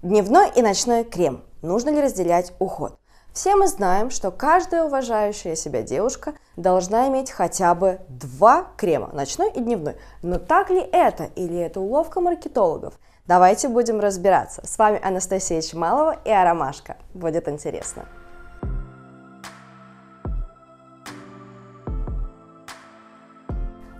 Дневной и ночной крем. Нужно ли разделять уход? Все мы знаем, что каждая уважающая себя девушка должна иметь хотя бы два крема, ночной и дневной. Но так ли это или это уловка маркетологов? Давайте будем разбираться. С вами Анастасия Чемалова и Аромашка. Будет интересно.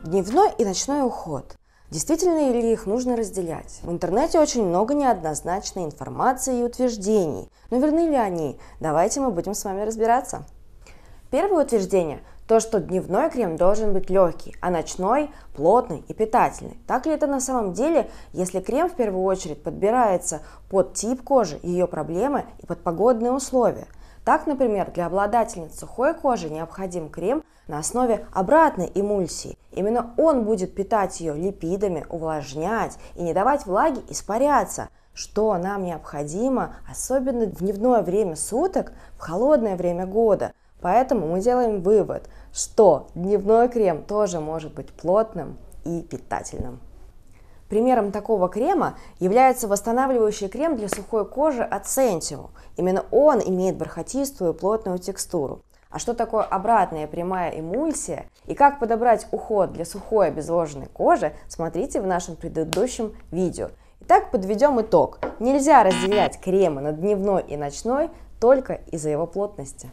Дневной и ночной уход. Действительно ли их нужно разделять? В интернете очень много неоднозначной информации и утверждений. Но верны ли они? Давайте мы будем с вами разбираться. Первое утверждение – то, что дневной крем должен быть легкий, а ночной – плотный и питательный. Так ли это на самом деле, если крем в первую очередь подбирается под тип кожи, ее проблемы и под погодные условия – так, например, для обладательниц сухой кожи необходим крем на основе обратной эмульсии. Именно он будет питать ее липидами, увлажнять и не давать влаге испаряться, что нам необходимо, особенно в дневное время суток, в холодное время года. Поэтому мы делаем вывод, что дневной крем тоже может быть плотным и питательным. Примером такого крема является восстанавливающий крем для сухой кожи от Sentio. Именно он имеет бархатистую плотную текстуру. А что такое обратная прямая эмульсия и как подобрать уход для сухой обезвоженной кожи, смотрите в нашем предыдущем видео. Итак, подведем итог. Нельзя разделять кремы на дневной и ночной только из-за его плотности.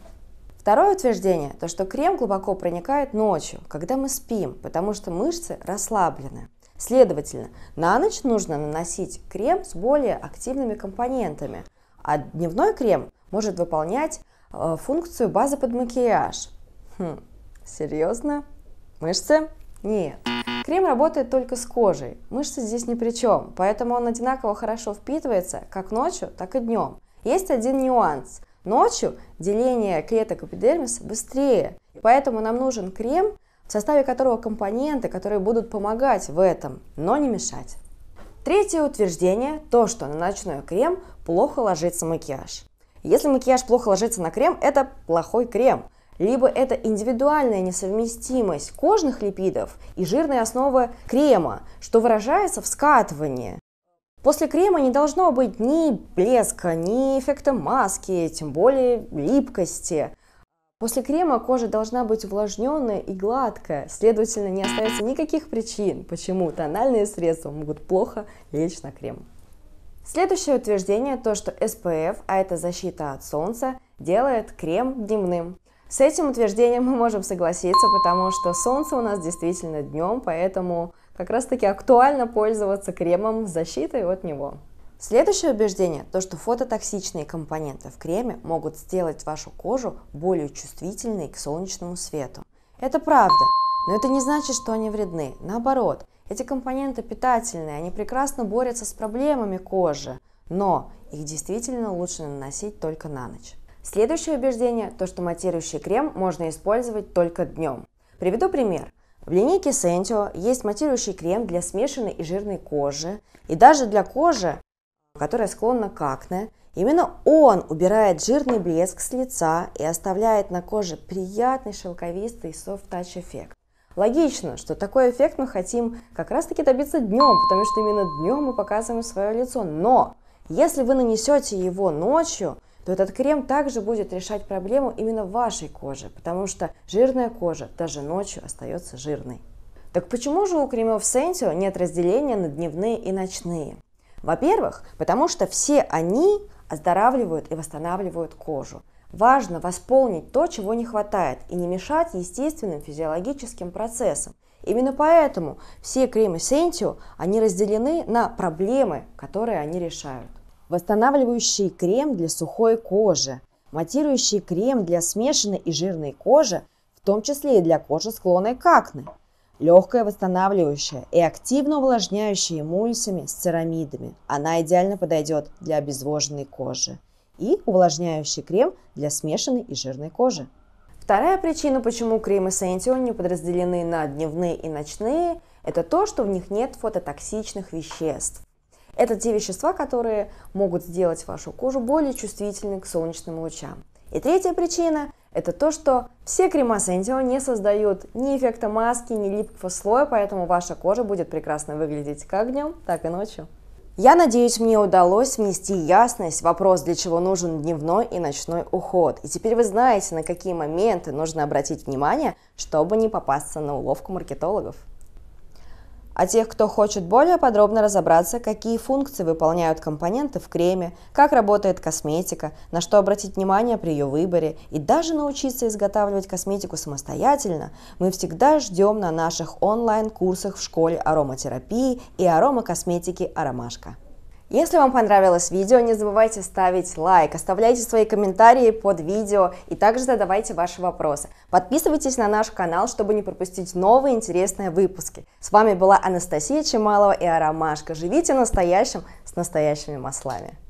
Второе утверждение – то, что крем глубоко проникает ночью, когда мы спим, потому что мышцы расслаблены. Следовательно, на ночь нужно наносить крем с более активными компонентами, а дневной крем может выполнять э, функцию базы под макияж. Хм, серьезно? Мышцы? Нет. Крем работает только с кожей, мышцы здесь ни при чем, поэтому он одинаково хорошо впитывается как ночью, так и днем. Есть один нюанс. Ночью деление клеток эпидермиса быстрее, поэтому нам нужен крем в составе которого компоненты, которые будут помогать в этом, но не мешать. Третье утверждение – то, что на ночной крем плохо ложится макияж. Если макияж плохо ложится на крем, это плохой крем. Либо это индивидуальная несовместимость кожных липидов и жирной основы крема, что выражается в скатывании. После крема не должно быть ни блеска, ни эффекта маски, тем более липкости. После крема кожа должна быть увлажненная и гладкая, следовательно, не остается никаких причин, почему тональные средства могут плохо лечь на крем. Следующее утверждение то, что SPF, а это защита от солнца, делает крем дневным. С этим утверждением мы можем согласиться, потому что солнце у нас действительно днем, поэтому как раз таки актуально пользоваться кремом с защитой от него. Следующее убеждение – то, что фототоксичные компоненты в креме могут сделать вашу кожу более чувствительной к солнечному свету. Это правда, но это не значит, что они вредны. Наоборот, эти компоненты питательные, они прекрасно борются с проблемами кожи, но их действительно лучше наносить только на ночь. Следующее убеждение – то, что матирующий крем можно использовать только днем. Приведу пример. В линейке Sentio есть матирующий крем для смешанной и жирной кожи, и даже для кожи, которая склонна к акне. Именно он убирает жирный блеск с лица и оставляет на коже приятный шелковистый soft-touch эффект. Логично, что такой эффект мы хотим как раз-таки добиться днем, потому что именно днем мы показываем свое лицо. Но если вы нанесете его ночью, то этот крем также будет решать проблему именно вашей кожи, потому что жирная кожа даже ночью остается жирной. Так почему же у кремов Сентио нет разделения на дневные и ночные? Во-первых, потому что все они оздоравливают и восстанавливают кожу. Важно восполнить то, чего не хватает, и не мешать естественным физиологическим процессам. Именно поэтому все кремы Сентио, они разделены на проблемы, которые они решают. Восстанавливающий крем для сухой кожи, матирующий крем для смешанной и жирной кожи, в том числе и для кожи, склонной к акне – Легкая восстанавливающая и активно увлажняющая эмульсиями с церамидами. Она идеально подойдет для обезвоженной кожи. И увлажняющий крем для смешанной и жирной кожи. Вторая причина, почему кремы Сентион не подразделены на дневные и ночные, это то, что в них нет фототоксичных веществ. Это те вещества, которые могут сделать вашу кожу более чувствительной к солнечным лучам. И третья причина это то, что все крема Сентио не создают ни эффекта маски, ни липкого слоя, поэтому ваша кожа будет прекрасно выглядеть как днем, так и ночью. Я надеюсь, мне удалось внести ясность в вопрос, для чего нужен дневной и ночной уход. И теперь вы знаете, на какие моменты нужно обратить внимание, чтобы не попасться на уловку маркетологов. А тех, кто хочет более подробно разобраться, какие функции выполняют компоненты в креме, как работает косметика, на что обратить внимание при ее выборе и даже научиться изготавливать косметику самостоятельно, мы всегда ждем на наших онлайн-курсах в школе ароматерапии и аромакосметики «Аромашка». Если вам понравилось видео, не забывайте ставить лайк, оставляйте свои комментарии под видео и также задавайте ваши вопросы. Подписывайтесь на наш канал, чтобы не пропустить новые интересные выпуски. С вами была Анастасия Чемалова и Аромашка. Живите настоящим с настоящими маслами.